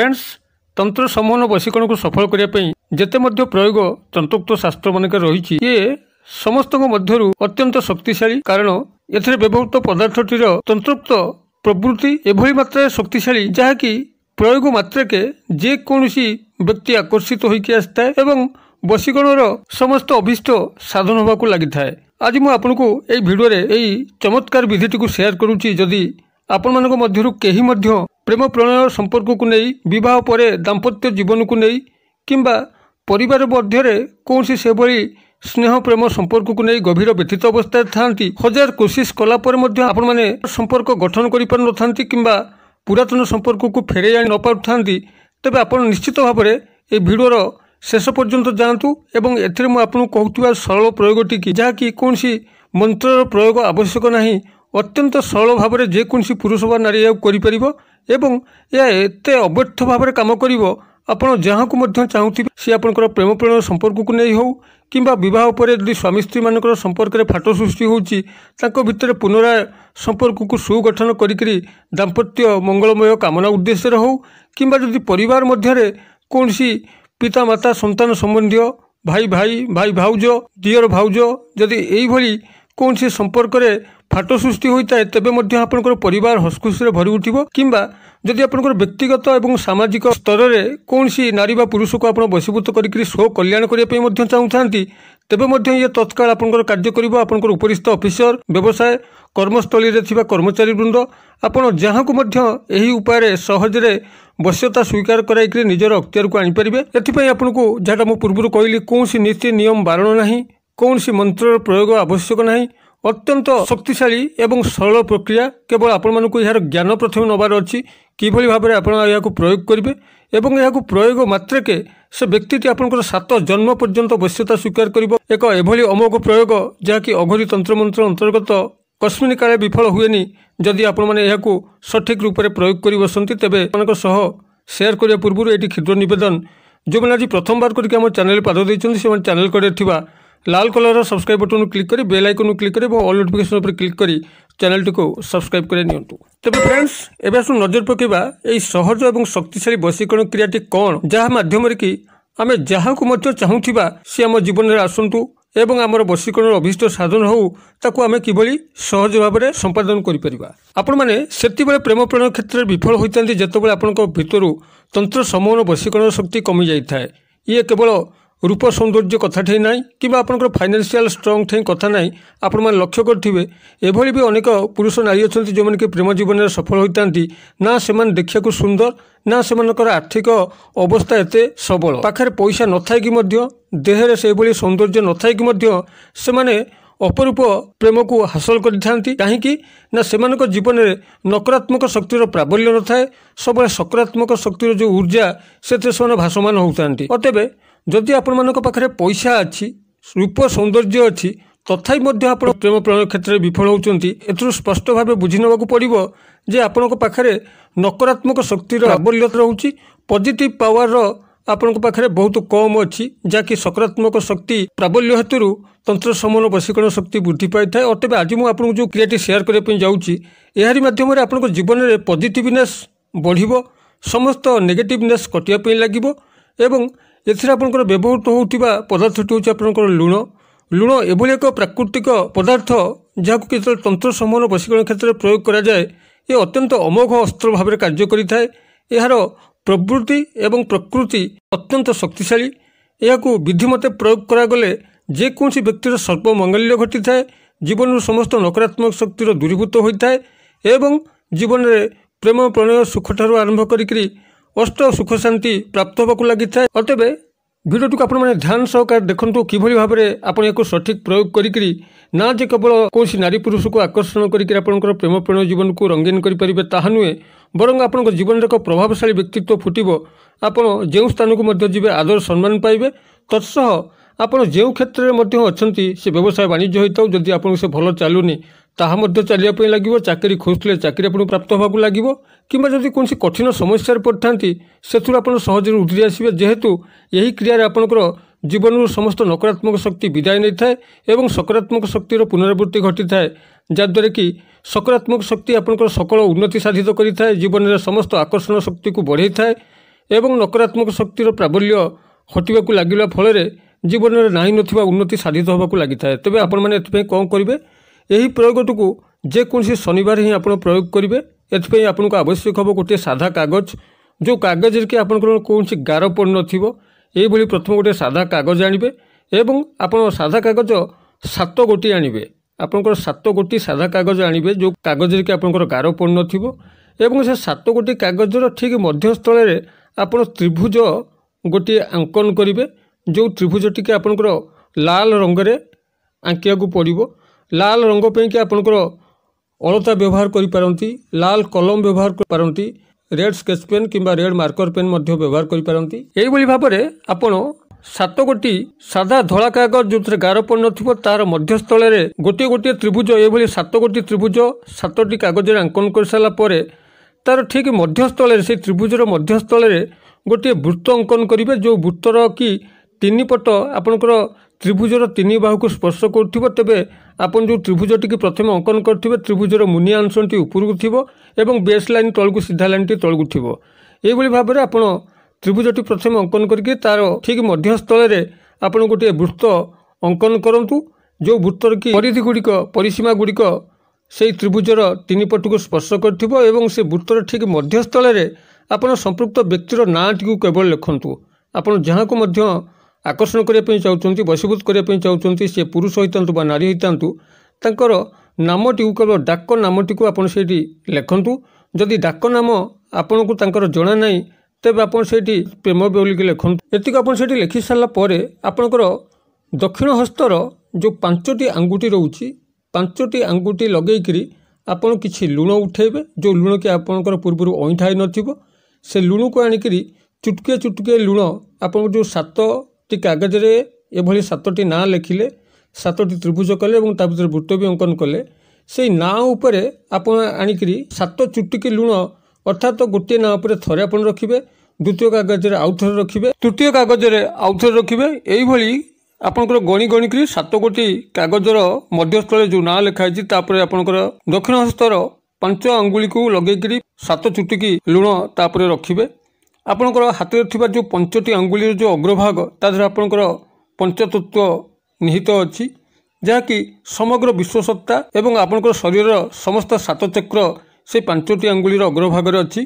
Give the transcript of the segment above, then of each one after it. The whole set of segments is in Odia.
ଫ୍ରେଣ୍ଡସ୍ ତନ୍ତ୍ର ସମ୍ମୋହନ ବଶୀକରଣକୁ ସଫଳ କରିବା ପାଇଁ ଯେତେ ମଧ୍ୟ ପ୍ରୟୋଗ ତନ୍ତ୍ରୋକ୍ତ ଶାସ୍ତ୍ରମାନଙ୍କରେ ରହିଛି ଇଏ ସମସ୍ତଙ୍କ ମଧ୍ୟରୁ ଅତ୍ୟନ୍ତ ଶକ୍ତିଶାଳୀ କାରଣ ଏଥିରେ ବ୍ୟବହୃତ ପଦାର୍ଥଟିର ତନ୍ତ୍ରୋକ୍ତ ପ୍ରବୃତ୍ତି ଏଭଳି ମାତ୍ରାରେ ଶକ୍ତିଶାଳୀ ଯାହାକି ପ୍ରୟୋଗ ମାତ୍ରକେ ଯେକୌଣସି ବ୍ୟକ୍ତି ଆକର୍ଷିତ ହୋଇକି ଆସିଥାଏ ଏବଂ ବଶୀକରଣର ସମସ୍ତ ଅଭିଷ୍ଟ ସାଧନ ହେବାକୁ ଲାଗିଥାଏ ଆଜି ମୁଁ ଆପଣଙ୍କୁ ଏହି ଭିଡ଼ିଓରେ ଏହି ଚମତ୍କାର ବିଧିଟିକୁ ସେୟାର କରୁଛି ଯଦି ଆପଣମାନଙ୍କ ମଧ୍ୟରୁ କେହି ମଧ୍ୟ ପ୍ରେମ ପ୍ରଣୟ ସମ୍ପର୍କକୁ ନେଇ ବିବାହ ପରେ ଦାମ୍ପତ୍ୟ ଜୀବନକୁ ନେଇ କିମ୍ବା ପରିବାର ମଧ୍ୟରେ କୌଣସି ସେଭଳି ସ୍ନେହ ପ୍ରେମ ସମ୍ପର୍କକୁ ନେଇ ଗଭୀର ବ୍ୟଥିତ ଅବସ୍ଥାରେ ଥାଆନ୍ତି ହଜାର କୋସିସ୍ କଲା ପରେ ମଧ୍ୟ ଆପଣମାନେ ସମ୍ପର୍କ ଗଠନ କରିପାରୁନଥାନ୍ତି କିମ୍ବା ପୁରାତନ ସମ୍ପର୍କକୁ ଫେରାଇ ଆଣି ନ ପାରୁଥାନ୍ତି ତେବେ ଆପଣ ନିଶ୍ଚିତ ଭାବରେ ଏହି ଭିଡ଼ିଓର ଶେଷ ପର୍ଯ୍ୟନ୍ତ ଯାଆନ୍ତୁ ଏବଂ ଏଥିରେ ମୁଁ ଆପଣଙ୍କୁ କହୁଥିବା ସରଳ ପ୍ରୟୋଗଟି କି ଯାହାକି କୌଣସି ମନ୍ତ୍ରର ପ୍ରୟୋଗ ଆବଶ୍ୟକ ନାହିଁ ଅତ୍ୟନ୍ତ ସରଳ ଭାବରେ ଯେକୌଣସି ପୁରୁଷ ବା ନାରୀ ଏହାକୁ କରିପାରିବ ଏବଂ ଏହା ଏତେ ଅବ୍ୟର୍ଥ ଭାବରେ କାମ କରିବ ଆପଣ ଯାହାକୁ ମଧ୍ୟ ଚାହୁଁଥିବେ ସେ ଆପଣଙ୍କର ପ୍ରେମ ପ୍ରେମପ୍ରେମ ସମ୍ପର୍କକୁ ନେଇ ହେଉ କିମ୍ବା ବିବାହ ଉପରେ ଯଦି ସ୍ୱାମୀ ସ୍ତ୍ରୀମାନଙ୍କର ସମ୍ପର୍କରେ ଫାଟ ସୃଷ୍ଟି ହେଉଛି ତାଙ୍କ ଭିତରେ ପୁନରାୟ ସମ୍ପର୍କକୁ ସୁଗଠନ କରିକିରି ଦାମ୍ପତ୍ୟ ମଙ୍ଗଳମୟ କାମନା ଉଦ୍ଦେଶ୍ୟରେ ହେଉ କିମ୍ବା ଯଦି ପରିବାର ମଧ୍ୟରେ କୌଣସି ପିତାମାତା ସନ୍ତାନ ସମ୍ବନ୍ଧୀୟ ଭାଇ ଭାଇ ଭାଇ ଭାଉଜ ଦିଅର ଭାଉଜ ଯଦି ଏଇଭଳି କୌଣସି ସମ୍ପର୍କରେ ଫାଟ ସୃଷ୍ଟି ହୋଇଥାଏ ତେବେ ମଧ୍ୟ ଆପଣଙ୍କର ପରିବାର ହସ୍ଖୁସିରେ ଭରି ଉଠିବ କିମ୍ବା ଯଦି ଆପଣଙ୍କର ବ୍ୟକ୍ତିଗତ ଏବଂ ସାମାଜିକ ସ୍ତରରେ କୌଣସି ନାରୀ ବା ପୁରୁଷକୁ ଆପଣ ବଶୀଭୂତ କରିକି ସ୍ୱ କଲ୍ୟାଣ କରିବା ପାଇଁ ମଧ୍ୟ ଚାହୁଁଥାନ୍ତି ତେବେ ମଧ୍ୟ ଇଏ ତତ୍କାଳ ଆପଣଙ୍କର କାର୍ଯ୍ୟ କରିବ ଆପଣଙ୍କର ଉପରିସ୍ଥ ଅଫିସର ବ୍ୟବସାୟ କର୍ମସ୍ଥଳୀରେ ଥିବା କର୍ମଚାରୀବୃନ୍ଦ ଆପଣ ଯାହାକୁ ମଧ୍ୟ ଏହି ଉପାୟରେ ସହଜରେ ବଶ୍ୟତା ସ୍ୱୀକାର କରାଇକରି ନିଜର ଅକ୍ତିଆରକୁ ଆଣିପାରିବେ ଏଥିପାଇଁ ଆପଣଙ୍କୁ ଯାହାଟା ମୁଁ ପୂର୍ବରୁ କହିଲି କୌଣସି ନୀତି ନିୟମ ବାରଣ ନାହିଁ କୌଣସି ମନ୍ତ୍ରର ପ୍ରୟୋଗ ଆବଶ୍ୟକ ନାହିଁ ଅତ୍ୟନ୍ତ ଶକ୍ତିଶାଳୀ ଏବଂ ସରଳ ପ୍ରକ୍ରିୟା କେବଳ ଆପଣମାନଙ୍କୁ ଏହାର ଜ୍ଞାନ ପ୍ରଥମେ ନେବାର ଅଛି କିଭଳି ଭାବରେ ଆପଣ ଏହାକୁ ପ୍ରୟୋଗ କରିବେ ଏବଂ ଏହାକୁ ପ୍ରୟୋଗ ମାତ୍ରକେ ସେ ବ୍ୟକ୍ତିଟି ଆପଣଙ୍କର ସାତ ଜନ୍ମ ପର୍ଯ୍ୟନ୍ତ ବୈଶ୍ୟତା ସ୍ୱୀକାର କରିବ ଏକ ଏଭଳି ଅମୋଘ ପ୍ରୟୋଗ ଯାହାକି ଅଘରୀ ତନ୍ତ୍ରମନ୍ତ୍ର ଅନ୍ତର୍ଗତ କଶ୍ମୀର କାଳେ ବିଫଳ ହୁଏନି ଯଦି ଆପଣମାନେ ଏହାକୁ ସଠିକ୍ ରୂପରେ ପ୍ରୟୋଗ କରି ବସନ୍ତି ତେବେ ଆପଣଙ୍କ ସହ ସେୟାର କରିବା ପୂର୍ବରୁ ଏଇଠି କ୍ଷୁଦ୍ର ନିବେଦନ ଯେଉଁମାନେ ଆଜି ପ୍ରଥମବାର କରିକି ଆମ ଚ୍ୟାନେଲ୍ ପାଦ ଦେଇଛନ୍ତି ସେମାନେ ଚ୍ୟାନେଲ୍ କଡ଼ରେ ଥିବା लाल कलर रो सब्सक्राइब बटन क्लिक करी बेल आइकन क्लिक करी ऑल नोटिफिकेशन ऊपर क्लिक करी चैनल टी को सब्सक्राइब करे नियंतु तबे फ्रेंड्स एबे सु नजर पकेबा ए सहज एवं शक्तिशाली वशीकरण क्रिया टी कोन जहा माध्यम रे की आमे जहा को मत चाहुथिबा से हम जीवन रे आसंतु एवं हमर वशीकरण अभिष्ट साधन हो ताकु आमे किबली सहज भाब रे संपादन करि परबा आपण माने सेति बेले प्रेम प्रण क्षेत्र विफल होइतांती जतबेले आपण को भितरु तंत्र समूह वशीकरण शक्ति कमी जाई थाए ये केवल ରୂପ ସୌନ୍ଦର୍ଯ୍ୟ କଥାଠେଇ ନାହିଁ କିମ୍ବା ଆପଣଙ୍କର ଫାଇନାନ୍ସିଆଲ ଷ୍ଟ୍ରଙ୍ଗ ଠେଇଁ କଥା ନାହିଁ ଆପଣମାନେ ଲକ୍ଷ୍ୟ କରିଥିବେ ଏଭଳି ବି ଅନେକ ପୁରୁଷ ନାରୀ ଅଛନ୍ତି ଯେଉଁମାନେ କି ପ୍ରେମ ଜୀବନରେ ସଫଳ ହୋଇଥାନ୍ତି ନା ସେମାନେ ଦେଖିବାକୁ ସୁନ୍ଦର ନା ସେମାନଙ୍କର ଆର୍ଥିକ ଅବସ୍ଥା ଏତେ ସବଳ ପାଖରେ ପଇସା ନଥାଇକି ମଧ୍ୟ ଦେହରେ ସେଭଳି ସୌନ୍ଦର୍ଯ୍ୟ ନଥାଇକି ମଧ୍ୟ ସେମାନେ ଅପରୂପ ପ୍ରେମକୁ ହାସଲ କରିଥାନ୍ତି କାହିଁକି ନା ସେମାନଙ୍କ ଜୀବନରେ ନକାରାତ୍ମକ ଶକ୍ତିର ପ୍ରାବଲ୍ୟ ନଥାଏ ସବୁବେଳେ ସକାରାତ୍ମକ ଶକ୍ତିର ଯେଉଁ ଉର୍ଜା ସେଥିରେ ସେମାନେ ଭାସମାନ ହେଉଥାନ୍ତି ଓ ତେବେ ଯଦି ଆପଣମାନଙ୍କ ପାଖରେ ପଇସା ଅଛି ରୂପ ସୌନ୍ଦର୍ଯ୍ୟ ଅଛି ତଥାପି ମଧ୍ୟ ଆପଣ ପ୍ରେମ ପ୍ରଣୟ କ୍ଷେତ୍ରରେ ବିଫଳ ହେଉଛନ୍ତି ଏଥିରୁ ସ୍ପଷ୍ଟ ଭାବେ ବୁଝି ନେବାକୁ ପଡ଼ିବ ଯେ ଆପଣଙ୍କ ପାଖରେ ନକାରାତ୍ମକ ଶକ୍ତିର ଆବଲ୍ୟତ ରହୁଛି ପଜିଟିଭ୍ ପାୱାରର ଆପଣଙ୍କ ପାଖରେ ବହୁତ କମ୍ ଅଛି ଯାହାକି ସକାରାତ୍ମକ ଶକ୍ତି ପ୍ରାବଲ୍ୟ ହେତୁରୁ ତନ୍ତ୍ର ସମନ ବଶୀକରଣ ଶକ୍ତି ବୃଦ୍ଧି ପାଇଥାଏ ଓ ତେବେ ଆଜି ମୁଁ ଆପଣଙ୍କୁ ଯେଉଁ କ୍ରିୟାଟି ସେୟାର କରିବା ପାଇଁ ଯାଉଛି ଏହାରି ମାଧ୍ୟମରେ ଆପଣଙ୍କ ଜୀବନରେ ପଜିଟିଭନେସ୍ ବଢ଼ିବ ସମସ୍ତ ନେଗେଟିଭନେସ୍ କଟିବା ପାଇଁ ଲାଗିବ ଏବଂ ଏଥିରେ ଆପଣଙ୍କର ବ୍ୟବହୃତ ହେଉଥିବା ପଦାର୍ଥଟି ହେଉଛି ଆପଣଙ୍କର ଲୁଣ ଲୁଣ ଏଭଳି ଏକ ପ୍ରାକୃତିକ ପଦାର୍ଥ ଯାହାକୁ କେତେବେଳେ ତନ୍ତ୍ର ସମୂହର ପ୍ରଶିକ୍ଷଣ କ୍ଷେତ୍ରରେ ପ୍ରୟୋଗ କରାଯାଏ ଏ ଅତ୍ୟନ୍ତ ଅମୋଘ ଅସ୍ତ୍ର ଭାବରେ କାର୍ଯ୍ୟ କରିଥାଏ ଏହାର ପ୍ରବୃତ୍ତି ଏବଂ ପ୍ରକୃତି ଅତ୍ୟନ୍ତ ଶକ୍ତିଶାଳୀ ଏହାକୁ ବିଧିମତେ ପ୍ରୟୋଗ କରାଗଲେ ଯେକୌଣସି ବ୍ୟକ୍ତିର ସର୍ବମଙ୍ଗଲ୍ୟ ଘଟିଥାଏ ଜୀବନରୁ ସମସ୍ତ ନକାରାତ୍ମକ ଶକ୍ତିର ଦୂରୀଭୂତ ହୋଇଥାଏ ଏବଂ ଜୀବନରେ ପ୍ରେମ ପ୍ରଣୟ ସୁଖଠାରୁ ଆରମ୍ଭ କରିକି ଅଷ୍ଟ ସୁଖଶାନ୍ତି ପ୍ରାପ୍ତ ହେବାକୁ ଲାଗିଥାଏ ଆଉ ତେବେ ଭିଡ଼ିଓଟିକୁ ଆପଣମାନେ ଧ୍ୟାନ ସହକାରେ ଦେଖନ୍ତୁ କିଭଳି ଭାବରେ ଆପଣ ଏହାକୁ ସଠିକ୍ ପ୍ରୟୋଗ କରିକି ନା ଯେ କେବଳ କୌଣସି ନାରୀ ପୁରୁଷକୁ ଆକର୍ଷଣ କରିକି ଆପଣଙ୍କର ପ୍ରେମପ୍ରେମ ଜୀବନକୁ ରଙ୍ଗୀନ କରିପାରିବେ ତାହା ନୁହେଁ ବରଂ ଆପଣଙ୍କ ଜୀବନରେ ଏକ ପ୍ରଭାବଶାଳୀ ବ୍ୟକ୍ତିତ୍ୱ ଫୁଟିବ ଆପଣ ଯେଉଁ ସ୍ଥାନକୁ ମଧ୍ୟ ଯିବେ ଆଦର ସମ୍ମାନ ପାଇବେ ତତ୍ସହ ଆପଣ ଯେଉଁ କ୍ଷେତ୍ରରେ ମଧ୍ୟ ଅଛନ୍ତି ସେ ବ୍ୟବସାୟ ବାଣିଜ୍ୟ ହୋଇଥାଉ ଯଦି ଆପଣଙ୍କୁ ସେ ଭଲ ଚାଲୁନି ତାହା ମଧ୍ୟ ଚାଲିବା ପାଇଁ ଲାଗିବ ଚାକିରି ଖୋଜୁଥିଲେ ଚାକିରି ଆପଣଙ୍କୁ ପ୍ରାପ୍ତ ହେବାକୁ ଲାଗିବ କିମ୍ବା ଯଦି କୌଣସି କଠିନ ସମସ୍ୟାରେ ପଡ଼ିଥାନ୍ତି ସେଥିରୁ ଆପଣ ସହଜରେ ଉଦ୍ଧରି ଆସିବେ ଯେହେତୁ ଏହି କ୍ରିୟାରେ ଆପଣଙ୍କର ଜୀବନରୁ ସମସ୍ତ ନକାରାତ୍ମକ ଶକ୍ତି ବିଦାୟ ନେଇଥାଏ ଏବଂ ସକାରାତ୍ମକ ଶକ୍ତିର ପୁନରାବୃତ୍ତି ଘଟିଥାଏ ଯାହାଦ୍ୱାରା କି ସକାରାତ୍ମକ ଶକ୍ତି ଆପଣଙ୍କର ସକଳ ଉନ୍ନତି ସାଧିତ କରିଥାଏ ଜୀବନରେ ସମସ୍ତ ଆକର୍ଷଣ ଶକ୍ତିକୁ ବଢ଼େଇଥାଏ ଏବଂ ନକାରାତ୍ମକ ଶକ୍ତିର ପ୍ରାବଲ୍ୟ ହଟିବାକୁ ଲାଗିବା ଫଳରେ ଜୀବନରେ ନାହିଁ ନଥିବା ଉନ୍ନତି ସାଧିତ ହେବାକୁ ଲାଗିଥାଏ ତେବେ ଆପଣମାନେ ଏଥିପାଇଁ କ'ଣ କରିବେ ଏହି ପ୍ରୟୋଗଟିକୁ ଯେକୌଣସି ଶନିବାର ହିଁ ଆପଣ ପ୍ରୟୋଗ କରିବେ ଏଥିପାଇଁ ଆପଣଙ୍କୁ ଆବଶ୍ୟକ ହେବ ଗୋଟିଏ ସାଧା କାଗଜ ଯେଉଁ କାଗଜରେ କି ଆପଣଙ୍କର କୌଣସି ଗାର ପଡ଼ିନଥିବ ଏଇଭଳି ପ୍ରଥମେ ଗୋଟିଏ ସାଧା କାଗଜ ଆଣିବେ ଏବଂ ଆପଣ ସାଧା କାଗଜ ସାତ ଗୋଟି ଆଣିବେ ଆପଣଙ୍କର ସାତ ଗୋଟି ସାଧା କାଗଜ ଆଣିବେ ଯେଉଁ କାଗଜରେ କି ଆପଣଙ୍କର ଗାର ପଡ଼ିନଥିବ ଏବଂ ସେ ସାତ ଗୋଟି କାଗଜର ଠିକ୍ ମଧ୍ୟସ୍ଥଳରେ ଆପଣ ତ୍ରିଭୁଜ ଗୋଟିଏ ଆଙ୍କନ କରିବେ ଯେଉଁ ତ୍ରିଭୁଜଟିକି ଆପଣଙ୍କର ଲାଲ ରଙ୍ଗରେ ଆଙ୍କିବାକୁ ପଡ଼ିବ লাল রঙ পাইଁକି ଆପଣଙ୍କର ଅଳତା ବ୍ୟବହାର କରିପାରନ୍ତି ଲାଲ କଲମ ବ୍ୟବହାର କରିପାରନ୍ତି ରେଡ୍ ସ୍କେଚ୍ ପେନ୍ କିମ୍ବା ରେଡ୍ ମାର୍କର ପେନ୍ ମଧ୍ୟ ବ୍ୟବହାର କରିପାରନ୍ତି ଏଇଭଳି ଭାବରେ ଆପଣ ସାତ ଗୋଟି ସାଧା ଧଳା କାଗଜ ଯେଉଁଥିରେ ଗାର ପଡ଼ିନଥିବ ତାର ମଧ୍ୟସ୍ଥଳରେ ଗୋଟିଏ ଗୋଟିଏ ତ୍ରିଭୁଜ ଏଭଳି ସାତ ଗୋଟି ତ୍ରିଭୁଜ ସାତଟି କାଗଜରେ ଆଙ୍କନ କରିସାରିଲା ପରେ ତାର ଠିକ୍ ମଧ୍ୟସ୍ଥଳରେ ସେଇ ତ୍ରିଭୁଜର ମଧ୍ୟସ୍ଥଳରେ ଗୋଟିଏ ବୃତ୍ତ ଅଙ୍କନ କରିବେ ଯେଉଁ ବୃତ୍ତର କି ତିନି ପଟ ଆପଣଙ୍କର ତ୍ରିଭୁଜର ତିନି ବାହୁକୁ ସ୍ପର୍ଶ କରୁଥିବ ତେବେ ଆପଣ ଯେଉଁ ତ୍ରିଭୁଜଟିକୁ ପ୍ରଥମେ ଅଙ୍କନ କରିଥିବେ ତ୍ରିଭୁଜର ମୁନିଆ ଅଂଶଟି ଉପରକୁ ଥିବ ଏବଂ ବେସ୍ ଲାଇନ୍ ତଳକୁ ସିଧା ଲାଇନ୍ଟି ତଳକୁ ଥିବ ଏହିଭଳି ଭାବରେ ଆପଣ ତ୍ରିଭୁଜଟି ପ୍ରଥମେ ଅଙ୍କନ କରିକି ତା'ର ଠିକ୍ ମଧ୍ୟସ୍ଥଳରେ ଆପଣ ଗୋଟିଏ ବୃତ୍ତ ଅଙ୍କନ କରନ୍ତୁ ଯେଉଁ ବୃତ୍ତର କି ପରିଧି ଗୁଡ଼ିକ ପରିସୀମା ଗୁଡ଼ିକ ସେହି ତ୍ରିଭୁଜର ତିନିପଟକୁ ସ୍ପର୍ଶ କରିଥିବ ଏବଂ ସେ ବୃତ୍ତର ଠିକ୍ ମଧ୍ୟସ୍ଥଳରେ ଆପଣ ସମ୍ପୃକ୍ତ ବ୍ୟକ୍ତିର ନାଁଟିକୁ କେବଳ ଲେଖନ୍ତୁ ଆପଣ ଯାହାକୁ ମଧ୍ୟ ଆକର୍ଷଣ କରିବା ପାଇଁ ଚାହୁଁଛନ୍ତି ବଶୀଭୂତ କରିବା ପାଇଁ ଚାହୁଁଛନ୍ତି ସେ ପୁରୁଷ ହୋଇଥାନ୍ତୁ ବା ନାରୀ ହୋଇଥାନ୍ତୁ ତାଙ୍କର ନାମଟିକୁ କେବଳ ଡାକ ନାମଟିକୁ ଆପଣ ସେଇଠି ଲେଖନ୍ତୁ ଯଦି ଡାକ ନାମ ଆପଣଙ୍କୁ ତାଙ୍କର ଜଣା ନାହିଁ ତେବେ ଆପଣ ସେଇଠି ପ୍ରେମ ବୋଲିକି ଲେଖନ୍ତୁ ଏତିକି ଆପଣ ସେଇଠି ଲେଖି ସାରିଲା ପରେ ଆପଣଙ୍କର ଦକ୍ଷିଣ ହସ୍ତର ଯେଉଁ ପାଞ୍ଚଟି ଆଙ୍ଗୁଠି ରହୁଛି ପାଞ୍ଚଟି ଆଙ୍ଗୁଠି ଲଗେଇକିରି ଆପଣ କିଛି ଲୁଣ ଉଠାଇବେ ଯେଉଁ ଲୁଣ କି ଆପଣଙ୍କର ପୂର୍ବରୁ ଅଇଁଠା ହୋଇନଥିବ ସେ ଲୁଣକୁ ଆଣିକିରି ଚୁଟକିଏ ଚୁଟକିଏ ଲୁଣ ଆପଣଙ୍କୁ ଯେଉଁ ସାତ ଟି କାଗଜରେ ଏଭଳି ସାତଟି ନାଁ ଲେଖିଲେ ସାତଟି ତ୍ରିଭୁଜ କଲେ ଏବଂ ତା ଭିତରେ ବୃତ୍ତ ବି ଅଙ୍କନ କଲେ ସେଇ ନାଁ ଉପରେ ଆପଣ ଆଣିକିରି ସାତ ଚୁଟିକି ଲୁଣ ଅର୍ଥାତ ଗୋଟିଏ ନାଁ ଉପରେ ଥରେ ଆପଣ ରଖିବେ ଦ୍ୱିତୀୟ କାଗଜରେ ଆଉ ଥରେ ରଖିବେ ତୃତୀୟ କାଗଜରେ ଆଉ ଥରେ ରଖିବେ ଏଇଭଳି ଆପଣଙ୍କର ଗଣି ଗଣିକିରି ସାତ ଗୋଟି କାଗଜର ମଧ୍ୟସ୍ଥଳରେ ଯେଉଁ ନାଁ ଲେଖା ହେଇଛି ତାପରେ ଆପଣଙ୍କର ଦକ୍ଷିଣ ହସ୍ତର ପାଞ୍ଚ ଆଙ୍ଗୁଳିକୁ ଲଗେଇକିରି ସାତ ଚୁଟିକି ଲୁଣ ତାପରେ ରଖିବେ ଆପଣଙ୍କର ହାତରେ ଥିବା ଯେଉଁ ପଞ୍ଚଟି ଅଙ୍ଗୁଳିର ଯେଉଁ ଅଗ୍ରଭାଗ ତା ଦେହରେ ଆପଣଙ୍କର ପଞ୍ଚତତ୍ଵ ନିହିତ ଅଛି ଯାହାକି ସମଗ୍ର ବିଶ୍ୱସତ୍ତା ଏବଂ ଆପଣଙ୍କର ଶରୀରର ସମସ୍ତ ସାତଚକ୍ର ସେ ପାଞ୍ଚଟି ଅଙ୍ଗୁଳିର ଅଗ୍ରଭାଗରେ ଅଛି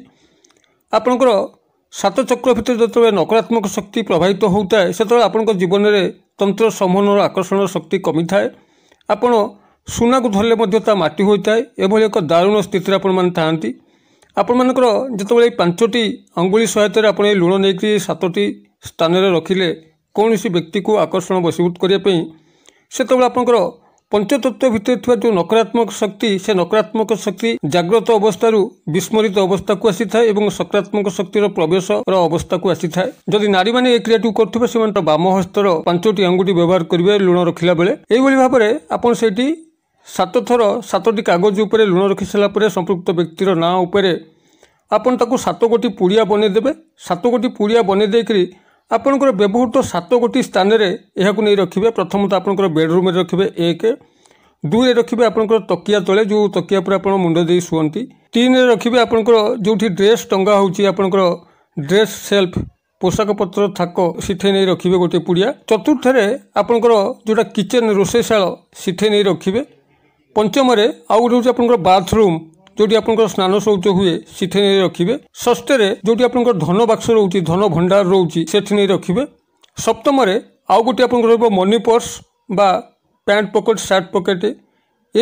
ଆପଣଙ୍କର ସାତଚକ୍ର ଭିତରେ ଯେତେବେଳେ ନକାରାତ୍ମକ ଶକ୍ତି ପ୍ରଭାବିତ ହେଉଥାଏ ସେତେବେଳେ ଆପଣଙ୍କ ଜୀବନରେ ତନ୍ତ୍ର ସମ୍ମୋହନର ଆକର୍ଷଣର ଶକ୍ତି କମିଥାଏ ଆପଣ ସୁନାକୁ ଧରିଲେ ମଧ୍ୟ ତା ମାଟି ହୋଇଥାଏ ଏଭଳି ଏକ ଦାରୁଣ ସ୍ଥିତିରେ ଆପଣମାନେ ଥାଆନ୍ତି ଆପଣମାନଙ୍କର ଯେତେବେଳେ ପାଞ୍ଚଟି ଅଙ୍ଗୁଳି ସହାୟତାରେ ଆପଣ ଏଇ ଲୁଣ ନେଇକି ସାତଟି ସ୍ଥାନରେ ରଖିଲେ କୌଣସି ବ୍ୟକ୍ତିକୁ ଆକର୍ଷଣ ବସିଭୂତ କରିବା ପାଇଁ ସେତେବେଳେ ଆପଣଙ୍କର ପଞ୍ଚତତ୍ଵ ଭିତରେ ଥିବା ଯେଉଁ ନକାରାତ୍ମକ ଶକ୍ତି ସେ ନକାରାତ୍ମକ ଶକ୍ତି ଜାଗ୍ରତ ଅବସ୍ଥାରୁ ବିସ୍ମରିତ ଅବସ୍ଥାକୁ ଆସିଥାଏ ଏବଂ ସକାରାତ୍ମକ ଶକ୍ତିର ପ୍ରବେଶର ଅବସ୍ଥାକୁ ଆସିଥାଏ ଯଦି ନାରୀମାନେ ଏ କ୍ରିୟାଟିକୁ କରୁଥିବେ ସେମାନଙ୍କ ବାମ ହସ୍ତର ପାଞ୍ଚଟି ଅଙ୍ଗୁଠି ବ୍ୟବହାର କରିବେ ଲୁଣ ରଖିଲା ବେଳେ ଏହିଭଳି ଭାବରେ ଆପଣ ସେଇଠି ସାତ ଥର ସାତଟି କାଗଜ ଉପରେ ଲୁଣ ରଖିସାରିଲା ପରେ ସମ୍ପୃକ୍ତ ବ୍ୟକ୍ତିର ନାଁ ଉପରେ ଆପଣ ତାକୁ ସାତ ଗୋଟି ପୁଡ଼ିଆ ବନେଇଦେବେ ସାତ ଗୋଟି ପୁଡ଼ିଆ ବନେଇ ଦେଇକରି ଆପଣଙ୍କର ବ୍ୟବହୃତ ସାତ ଗୋଟି ସ୍ଥାନରେ ଏହାକୁ ନେଇ ରଖିବେ ପ୍ରଥମତଃ ଆପଣଙ୍କର ବେଡ଼ରୁମ୍ରେ ରଖିବେ ଏକ ଦୁଇରେ ରଖିବେ ଆପଣଙ୍କର ତକିଆ ତଳେ ଯେଉଁ ତକିଆ ଉପରେ ଆପଣ ମୁଣ୍ଡ ଦେଇ ଶୁଅନ୍ତି ତିନିରେ ରଖିବେ ଆପଣଙ୍କର ଯେଉଁଠି ଡ୍ରେସ୍ ଟଙ୍ଗା ହେଉଛି ଆପଣଙ୍କର ଡ୍ରେସ୍ ସେଲ୍ଫ ପୋଷାକପତ୍ର ଥାକ ସିଠେଇ ନେଇ ରଖିବେ ଗୋଟିଏ ପୁଡ଼ିଆ ଚତୁର୍ଥରେ ଆପଣଙ୍କର ଯେଉଁଟା କିଚେନ୍ ରୋଷେଇ ଶାଳ ସିଠେଇ ନେଇ ରଖିବେ ପଞ୍ଚମରେ ଆଉ ଗୋଟେ ହେଉଛି ଆପଣଙ୍କର ବାଥରୁମ୍ ଯେଉଁଠି ଆପଣଙ୍କର ସ୍ନାନ ଶୌଚ ହୁଏ ସେଠି ନେଇ ରଖିବେ ଷଷ୍ଠରେ ଯେଉଁଠି ଆପଣଙ୍କର ଧନ ବାକ୍ସ ରହୁଛି ଧନ ଭଣ୍ଡାର ରହୁଛି ସେଠି ନେଇ ରଖିବେ ସପ୍ତମରେ ଆଉ ଗୋଟିଏ ଆପଣଙ୍କର ରହିବ ମନି ପର୍ସ ବା ପ୍ୟାଣ୍ଟ ପକେଟ୍ ସାର୍ଟ ପକେଟ୍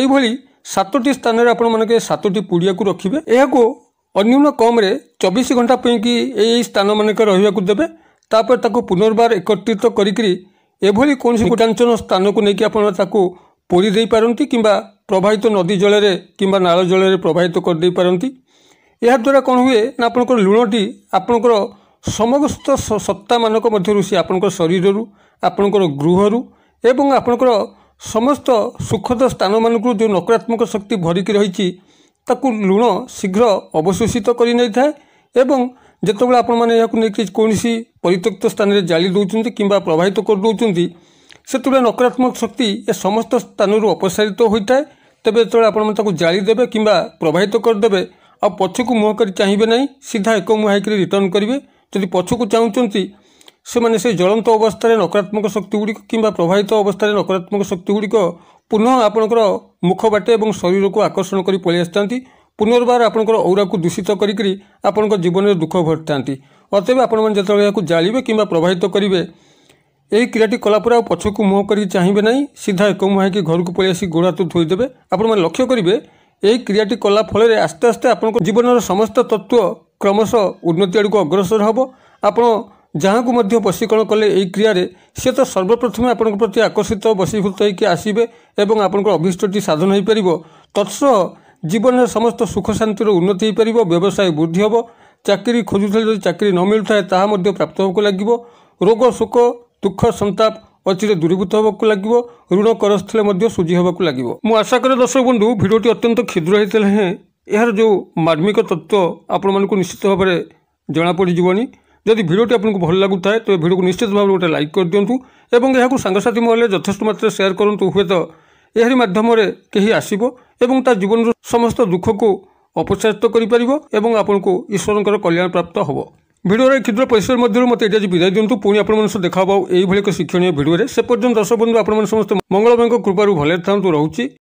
ଏଇଭଳି ସାତଟି ସ୍ଥାନରେ ଆପଣମାନଙ୍କେ ସାତଟି ପୁଡ଼ିଆକୁ ରଖିବେ ଏହାକୁ ଅନ୍ୟୁନ କମ୍ରେ ଚବିଶ ଘଣ୍ଟା ପାଇଁକି ଏଇ ସ୍ଥାନମାନଙ୍କରେ ରହିବାକୁ ଦେବେ ତାପରେ ତାକୁ ପୁନର୍ବାର ଏକତ୍ରିତ କରିକି ଏଭଳି କୌଣସି ଗୋଟାଞ୍ଚନ ସ୍ଥାନକୁ ନେଇକି ଆପଣ ତାକୁ ପୋଡ଼ି ଦେଇପାରନ୍ତି କିମ୍ବା ପ୍ରବାହିତ ନଦୀ ଜଳରେ କିମ୍ବା ନାଳ ଜଳରେ ପ୍ରବାହିତ କରିଦେଇ ପାରନ୍ତି ଏହାଦ୍ୱାରା କ'ଣ ହୁଏ ନା ଆପଣଙ୍କର ଲୁଣଟି ଆପଣଙ୍କର ସମସ୍ତ ସତ୍ତାମାନଙ୍କ ମଧ୍ୟରୁ ସେ ଆପଣଙ୍କ ଶରୀରରୁ ଆପଣଙ୍କର ଗୃହରୁ ଏବଂ ଆପଣଙ୍କର ସମସ୍ତ ସୁଖଦ ସ୍ଥାନମାନଙ୍କରୁ ଯେଉଁ ନକାରାତ୍ମକ ଶକ୍ତି ଭରିକି ରହିଛି ତାକୁ ଲୁଣ ଶୀଘ୍ର ଅବଶୋଷିତ କରି ନେଇଥାଏ ଏବଂ ଯେତେବେଳେ ଆପଣମାନେ ଏହାକୁ ନେଇକି କୌଣସି ପରିତ୍ୟକ୍ତ ସ୍ଥାନରେ ଜାଳି ଦେଉଛନ୍ତି କିମ୍ବା ପ୍ରବାହିତ କରିଦେଉଛନ୍ତି ସେତେବେଳେ ନକାରାତ୍ମକ ଶକ୍ତି ଏ ସମସ୍ତ ସ୍ଥାନରୁ ଅପସାରିତ ହୋଇଥାଏ ତେବେ ଯେତେବେଳେ ଆପଣମାନେ ତାକୁ ଜାଳିଦେବେ କିମ୍ବା ପ୍ରବାହିତ କରିଦେବେ ଆଉ ପଛକୁ ମୁହଁ କରି ଚାହିଁବେ ନାହିଁ ସିଧା ଏକ ମୁହାଁ ହେଇକରି ରିଟର୍ଣ୍ଣ କରିବେ ଯଦି ପଛକୁ ଚାହୁଁଛନ୍ତି ସେମାନେ ସେ ଜ୍ୱଳନ୍ତ ଅବସ୍ଥାରେ ନକାରାତ୍ମକ ଶକ୍ତିଗୁଡ଼ିକ କିମ୍ବା ପ୍ରବାହିତ ଅବସ୍ଥାରେ ନକାରାତ୍ମକ ଶକ୍ତିଗୁଡ଼ିକ ପୁନଃ ଆପଣଙ୍କର ମୁଖ ବାଟେ ଏବଂ ଶରୀରକୁ ଆକର୍ଷଣ କରି ପଳାଇ ଆସିଥାନ୍ତି ପୁନର୍ବାର ଆପଣଙ୍କର ଔରାକୁ ଦୂଷିତ କରିକରି ଆପଣଙ୍କ ଜୀବନରେ ଦୁଃଖ ଭରିଥାନ୍ତି ଅତଏବ ଆପଣମାନେ ଯେତେବେଳେ ଏହାକୁ ଜାଳିବେ କିମ୍ବା ପ୍ରବାହିତ କରିବେ ଏହି କ୍ରିୟାଟି କଲାପରେ ଆଉ ପଛକୁ ମୁହଁ କରିକି ଚାହିଁବେ ନାହିଁ ସିଧା ଏକ ମୁହଁ ହେଇକି ଘରକୁ ପଳେଇ ଆସି ଗୋଡ଼ ହାତ ଧୋଇଦେବେ ଆପଣମାନେ ଲକ୍ଷ୍ୟ କରିବେ ଏହି କ୍ରିୟାଟି କଲା ଫଳରେ ଆସ୍ତେ ଆସ୍ତେ ଆପଣଙ୍କ ଜୀବନର ସମସ୍ତ ତତ୍ତ୍ୱ କ୍ରମଶଃ ଉନ୍ନତି ଆଡ଼କୁ ଅଗ୍ରସର ହେବ ଆପଣ ଯାହାକୁ ମଧ୍ୟ ବଶୀକରଣ କଲେ ଏହି କ୍ରିୟାରେ ସେ ତ ସର୍ବପ୍ରଥମେ ଆପଣଙ୍କ ପ୍ରତି ଆକର୍ଷିତ ବଶୀଭୂତ ହୋଇକି ଆସିବେ ଏବଂ ଆପଣଙ୍କର ଅଭିଷ୍ଟଟି ସାଧନ ହୋଇପାରିବ ତତ୍ସହ ଜୀବନରେ ସମସ୍ତ ସୁଖ ଶାନ୍ତିର ଉନ୍ନତି ହୋଇପାରିବ ବ୍ୟବସାୟ ବୃଦ୍ଧି ହେବ ଚାକିରି ଖୋଜୁଥିଲେ ଯଦି ଚାକିରି ନ ମିଳୁଥାଏ ତାହା ମଧ୍ୟ ପ୍ରାପ୍ତ ହେବାକୁ ଲାଗିବ ରୋଗ ଶୋକ ଦୁଃଖ ସନ୍ତାପ অচিরে দূরীভূত হওয়া লাগবে ঋণ করজ থাকলে সুজি হওয়া লাগবে মু আশা করে দর্শক বন্ধু ভিডিওটি অত্যন্ত ক্ষুদ্র হয়েছিল হ্যাঁ এর যে মার্মিক তত্ত্ব আপনার নিশ্চিত ভাবে জনাপড়িযনি যদি ভিডিওটি আপনার ভাল লাগু থাকে তবে ভিডিওকে নিশ্চিত ভাবে গোটে লাইক করে দিও এবং এখন সাংসাথী মহলে যথেষ্ট মাত্রায় সেয়ার করতু হুয়েত এর মাধ্যমে কে আসব এবং তা জীবনর সমস্ত দুঃখকে অপচারিত করে পাব এবং আপনার ঈশ্বরঙ্কর কল্যাণ প্রাপ্ত হব ଭିଡ଼ିଓରେ କ୍ଷୁଦ୍ର ପରିସର ମଧ୍ୟରୁ ମୋତେ ଏଇଟା ଯିବି ବିଦାୟ ଦିଅନ୍ତୁ ପୁଣି ଆପଣମାନଙ୍କୁ ଦେଖାହେବ ଏଇଭଳି ଏକ ଶିକ୍ଷଣୀୟ ଭିଡ଼ିଓରେ ସେ ପର୍ଯ୍ୟନ୍ତ ଦର୍ଶକ ବନ୍ଧୁ ଆପଣମାନେ ସମସ୍ତେ ମଙ୍ଗଳମୟଙ୍କ କୃପାରୁ ଭଲରେ ଥାଆନ୍ତୁ ରହୁଛି